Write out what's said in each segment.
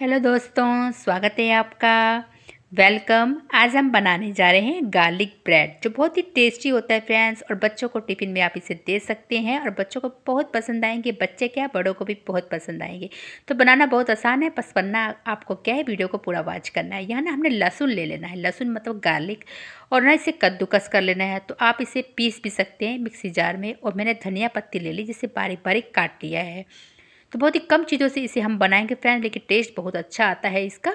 hello दोस्तों स्वागत है आपका वेलकम आज हम बनाने जा रहे हैं गार्लिक ब्रेड जो बहुत ही टेस्टी होता है फ्रेंड्स और बच्चों को टिफ़िन में आप इसे दे सकते हैं और बच्चों को बहुत पसंद आएंगे बच्चे क्या बड़ों को भी बहुत पसंद आएंगे तो बनाना बहुत आसान है बस बनना आपको क्या है वीडियो को पूरा वॉच करना है यहाँ ना हमने लहसुन ले लेना है लहसुन मतलब गार्लिक और ना इसे कद्दूकस कर लेना है तो आप इसे पीस भी सकते हैं मिक्सी जार में और मैंने धनिया पत्ती ले ली जिसे बारीक बारीक काट लिया है तो बहुत ही कम चीज़ों से इसे हम बनाएंगे फ्रेंड लेकिन टेस्ट बहुत अच्छा आता है इसका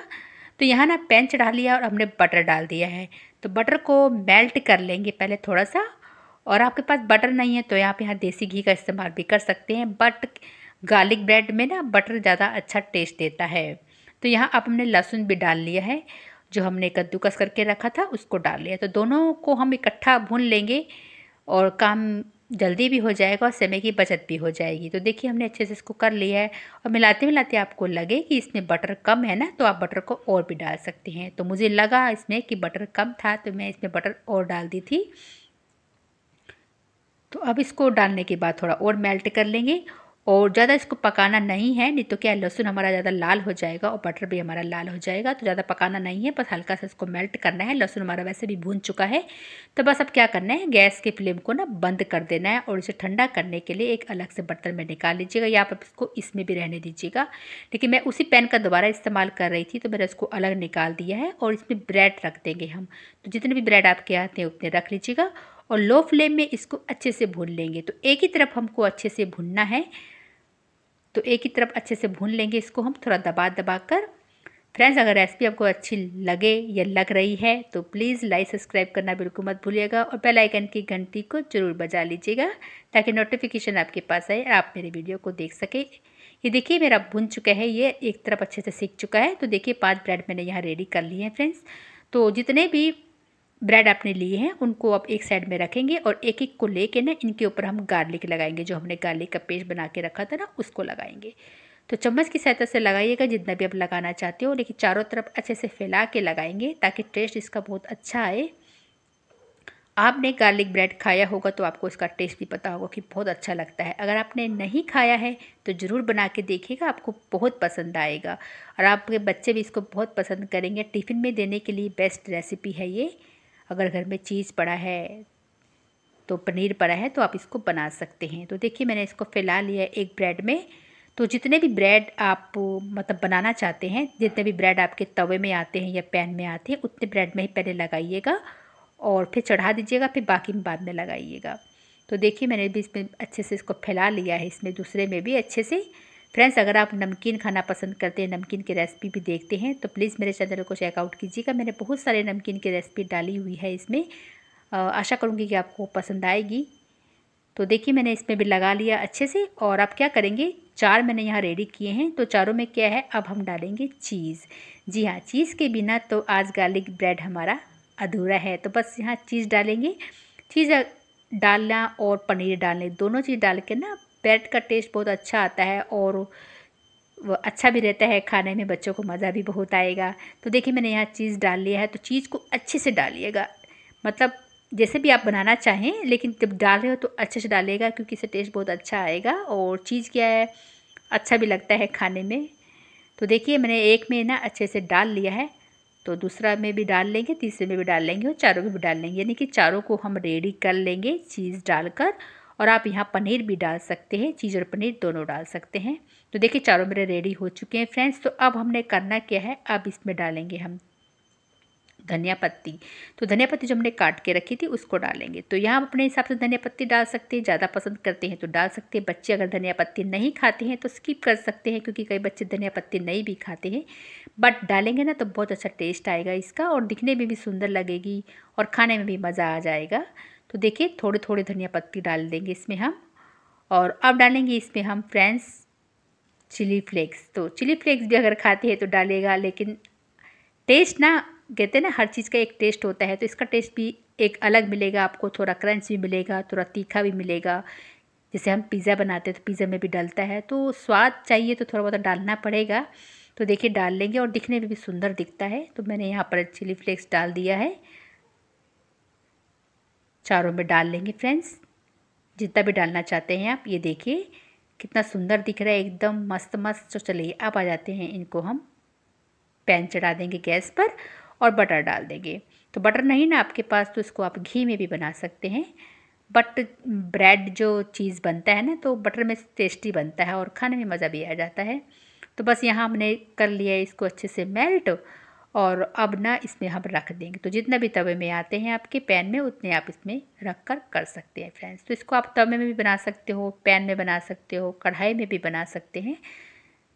तो यहाँ ना पैन चढ़ा लिया और हमने बटर डाल दिया है तो बटर को मेल्ट कर लेंगे पहले थोड़ा सा और आपके पास बटर नहीं है तो आप यहाँ देसी घी का इस्तेमाल भी कर सकते हैं बट गार्लिक ब्रेड में ना बटर ज़्यादा अच्छा टेस्ट देता है तो यहाँ आप हमने लहसुन भी डाल लिया है जो हमने कद्दूकस करके रखा था उसको डाल लिया तो दोनों को हम इकट्ठा भून लेंगे और काम जल्दी भी हो जाएगा और समय की बचत भी हो जाएगी तो देखिए हमने अच्छे से इसको कर लिया है और मिलाते मिलाते आपको लगे कि इसमें बटर कम है ना तो आप बटर को और भी डाल सकते हैं तो मुझे लगा इसमें कि बटर कम था तो मैं इसमें बटर और डाल दी थी तो अब इसको डालने के बाद थोड़ा और मेल्ट कर लेंगे और ज़्यादा इसको पकाना नहीं है नहीं तो क्या लहसुन हमारा ज़्यादा लाल हो जाएगा और बटर भी हमारा लाल हो जाएगा तो ज़्यादा पकाना नहीं है बस हल्का सा इसको मेल्ट करना है लहसुन हमारा वैसे भी भून चुका है तो बस अब क्या करना है गैस के फ्लेम को ना बंद कर देना है और इसे ठंडा करने के लिए एक अलग से बर्तन में निकाल लीजिएगा या आप इसको इसमें भी रहने दीजिएगा लेकिन मैं उसी पैन का दोबारा इस्तेमाल कर रही थी तो मैंने इसको अलग निकाल दिया है और इसमें ब्रेड रख देंगे हम तो जितने भी ब्रेड आपके आते हैं उतने रख लीजिएगा और लो फ्लेम में इसको अच्छे से भून लेंगे तो एक ही तरफ हमको अच्छे से भूनना है तो एक ही तरफ अच्छे से भून लेंगे इसको हम थोड़ा दबा दबा कर फ्रेंड्स अगर रेसिपी आपको अच्छी लगे या लग रही है तो प्लीज़ लाइक सब्सक्राइब करना बिल्कुल मत भूलिएगा और बेल आइकन की घंटी को ज़रूर बजा लीजिएगा ताकि नोटिफिकेशन आपके पास आए आप मेरे वीडियो को देख सकें ये देखिए मेरा भुन चुका है ये एक तरफ अच्छे से सीख चुका है तो देखिए पांच ब्रेड मैंने यहाँ रेडी कर लिए हैं फ्रेंड्स तो जितने भी ब्रेड आपने लिए हैं उनको आप एक साइड में रखेंगे और एक एक को लेके ना इनके ऊपर हम गार्लिक लगाएंगे जो हमने गार्लिक का पेस्ट बना के रखा था ना उसको लगाएंगे तो चम्मच की सहायता से लगाइएगा जितना भी आप लगाना चाहते हो लेकिन चारों तरफ अच्छे से फैला के लगाएंगे ताकि टेस्ट इसका बहुत अच्छा आए आपने गार्लिक ब्रेड खाया होगा तो आपको इसका टेस्ट भी पता होगा कि बहुत अच्छा लगता है अगर आपने नहीं खाया है तो ज़रूर बना के देखिएगा आपको बहुत पसंद आएगा और आपके बच्चे भी इसको बहुत पसंद करेंगे टिफ़िन में देने के लिए बेस्ट रेसिपी है ये अगर घर में चीज़ पड़ा है तो पनीर पड़ा है तो आप इसको बना सकते हैं तो देखिए मैंने इसको फैला लिया एक ब्रेड में तो जितने भी ब्रेड आप मतलब बनाना चाहते हैं जितने भी ब्रेड आपके तवे में आते हैं या पैन में आते हैं उतने ब्रेड में ही पहले लगाइएगा और फिर चढ़ा दीजिएगा फिर बाकी बाद में लगाइएगा तो देखिए मैंने भी इसमें अच्छे से इसको फैला लिया है इसमें दूसरे में भी अच्छे से फ्रेंड्स अगर आप नमकीन खाना पसंद करते हैं नमकीन की रेसिपी भी देखते हैं तो प्लीज़ मेरे चैनल को चेकआउट कीजिएगा मैंने बहुत सारे नमकीन की रेसिपी डाली हुई है इसमें आशा करूँगी कि आपको पसंद आएगी तो देखिए मैंने इसमें भी लगा लिया अच्छे से और आप क्या करेंगे चार मैंने यहाँ रेडी किए हैं तो चारों में क्या है अब हम डालेंगे चीज़ जी हाँ चीज़ के बिना तो आज गार्लिक ब्रेड हमारा अधूरा है तो बस यहाँ चीज़ डालेंगे चीज़ डालना और पनीर डालने दोनों चीज़ डाल के ना ब्रेड का टेस्ट बहुत अच्छा आता है और वो अच्छा भी रहता है खाने में बच्चों को मज़ा भी बहुत आएगा तो देखिए मैंने यहाँ चीज़ डाल लिया है तो चीज़ को अच्छे से डालिएगा मतलब जैसे भी आप बनाना चाहें लेकिन जब डाल रहे हो तो अच्छे से डालिएगा क्योंकि इससे टेस्ट बहुत अच्छा आएगा और चीज़ क्या है अच्छा भी लगता है खाने में तो देखिए मैंने एक में ना अच्छे से डाल लिया है तो दूसरा में भी डाल लेंगे तीसरे में भी डाल लेंगे और चारों में भी डाल लेंगे यानी कि चारों को हम रेडी कर लेंगे चीज़ डालकर और आप यहाँ पनीर भी डाल सकते हैं चीज़ और पनीर दोनों डाल सकते हैं तो देखिए चारों मेरे रेडी हो चुके हैं फ्रेंड्स तो अब हमने करना क्या है अब इसमें डालेंगे हम धनिया पत्ती तो धनिया पत्ती जो हमने काट के रखी थी उसको डालेंगे तो यहाँ आप अपने हिसाब से धनिया पत्ती डाल सकते हैं ज़्यादा पसंद करते हैं तो डाल सकते हैं बच्चे अगर धनिया पत्ती नहीं खाते हैं तो स्किप कर सकते हैं क्योंकि कई बच्चे धनिया पत्ती नहीं भी खाते हैं बट डालेंगे ना तो बहुत अच्छा टेस्ट आएगा इसका और दिखने में भी सुंदर लगेगी और खाने में भी मज़ा आ जाएगा तो देखिए थोड़े थोड़े धनिया पत्ती डाल देंगे इसमें हम और अब डालेंगे इसमें हम फ्रेंड्स चिली फ्लेक्स तो चिली फ्लेक्स भी अगर खाते हैं तो डालेगा लेकिन टेस्ट ना कहते हैं ना हर चीज़ का एक टेस्ट होता है तो इसका टेस्ट भी एक अलग मिलेगा आपको थोड़ा क्रंच भी मिलेगा थोड़ा तीखा भी मिलेगा जैसे हम पिज़्ज़ा बनाते हैं तो पिज़्ज़ा में भी डलता है तो स्वाद चाहिए तो थोड़ा बहुत डालना पड़ेगा तो देखिए डाल लेंगे और दिखने में भी सुंदर दिखता है तो मैंने यहाँ पर चिली फ्लेक्स डाल दिया है चारों में डाल लेंगे फ्रेंड्स जितना भी डालना चाहते हैं आप ये देखिए कितना सुंदर दिख रहा है एकदम मस्त मस्त तो चलिए अब आ जाते हैं इनको हम पैन चढ़ा देंगे गैस पर और बटर डाल देंगे तो बटर नहीं ना आपके पास तो इसको आप घी में भी बना सकते हैं बट ब्रेड जो चीज़ बनता है ना तो बटर में टेस्टी बनता है और खाने में मज़ा भी आ जाता है तो बस यहाँ हमने कर लिया है इसको अच्छे से मेल्ट और अब ना इसमें हम रख देंगे तो जितना भी तवे में आते हैं आपके पैन में उतने आप इसमें रख कर कर सकते हैं फ्रेंड्स तो इसको आप तवे में भी बना सकते हो पैन में बना सकते हो कढ़ाई में भी बना सकते हैं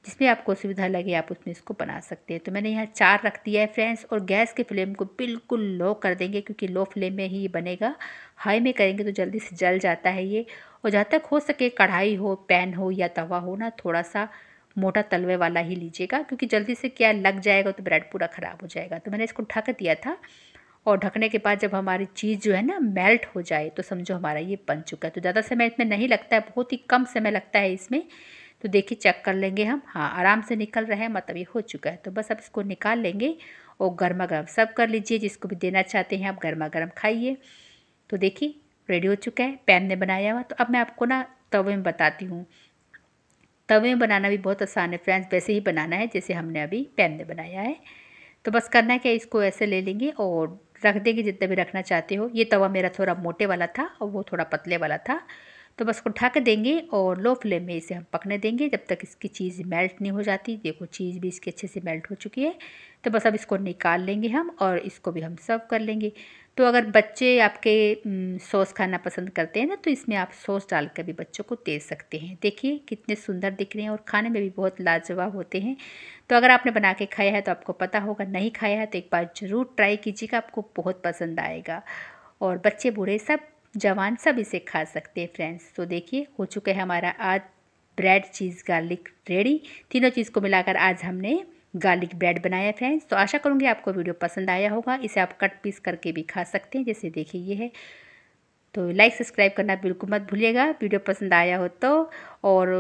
जिसमें आपको सुविधा लगे आप उसमें इसको बना सकते हैं तो मैंने यहाँ चार रख दिया है फ्रेंड्स और गैस के फ्लेम को बिल्कुल लो कर देंगे क्योंकि लो फ्लेम में ही ये बनेगा हाई में करेंगे तो जल्दी से जल जाता है ये और जहाँ तक हो सके कढ़ाई हो पैन हो या तवा हो ना थोड़ा सा मोटा तलवे वाला ही लीजिएगा क्योंकि जल्दी से क्या लग जाएगा तो ब्रेड पूरा ख़राब हो जाएगा तो मैंने इसको ढक दिया था और ढकने के बाद जब हमारी चीज़ जो है ना मेल्ट हो जाए तो समझो हमारा ये बन चुका है तो ज़्यादा समय इसमें नहीं लगता है बहुत ही कम समय लगता है इसमें तो देखिए चेक कर लेंगे हम हाँ आराम से निकल रहे हैं मतलब ये हो चुका है तो बस अब इसको निकाल लेंगे और गर्मा गर्म सब कर लीजिए जिसको भी देना चाहते हैं आप गर्मा गर्म खाइए तो देखिए रेडी हो चुका है पैन ने बनाया हुआ तो अब मैं आपको ना तवे में बताती हूँ तवे में बनाना भी बहुत आसान है फ्रेंड्स वैसे ही बनाना है जैसे हमने अभी पैन में बनाया है तो बस करना है क्या इसको ऐसे ले लेंगे और रख देंगे जितना भी रखना चाहते हो ये तवा मेरा थोड़ा मोटे वाला था और वो थोड़ा पतले वाला था तो बस को ढक देंगे और लो फ्लेम में इसे हम पकने देंगे जब तक इसकी चीज़ मेल्ट नहीं हो जाती देखो चीज़ भी इसकी अच्छे से मेल्ट हो चुकी है तो बस अब इसको निकाल लेंगे हम और इसको भी हम सर्व कर लेंगे तो अगर बच्चे आपके सॉस खाना पसंद करते हैं ना तो इसमें आप सॉस डालकर भी बच्चों को दे सकते हैं देखिए कितने सुंदर दिख रहे हैं और खाने में भी बहुत लाजवाब होते हैं तो अगर आपने बना के खाया है तो आपको पता होगा नहीं खाया है तो एक बार ज़रूर ट्राई कीजिएगा आपको बहुत पसंद आएगा और बच्चे बूढ़े सब जवान सब इसे खा सकते हैं फ्रेंड्स तो देखिए हो चुका है हमारा आज ब्रेड चीज़ गार्लिक रेडी तीनों चीज़ को मिलाकर आज हमने गार्लिक ब्रेड बनाया फ्रेंड्स तो आशा करूँगी आपको वीडियो पसंद आया होगा इसे आप कट पीस करके भी खा सकते हैं जैसे देखिए ये है तो लाइक सब्सक्राइब करना बिल्कुल मत भूलिएगा वीडियो पसंद आया हो तो और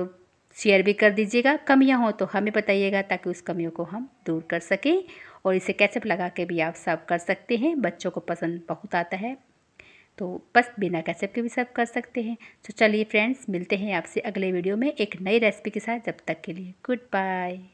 शेयर भी कर दीजिएगा कमियाँ हो तो हमें बताइएगा ताकि उस कमियों को हम दूर कर सकें और इसे कैचअप लगा के भी आप सर्व कर सकते हैं बच्चों को पसंद बहुत आता है तो बस बिना कैसेप के भी सर्व कर सकते हैं तो चलिए फ्रेंड्स मिलते हैं आपसे अगले वीडियो में एक नई रेसिपी के साथ जब तक के लिए गुड बाय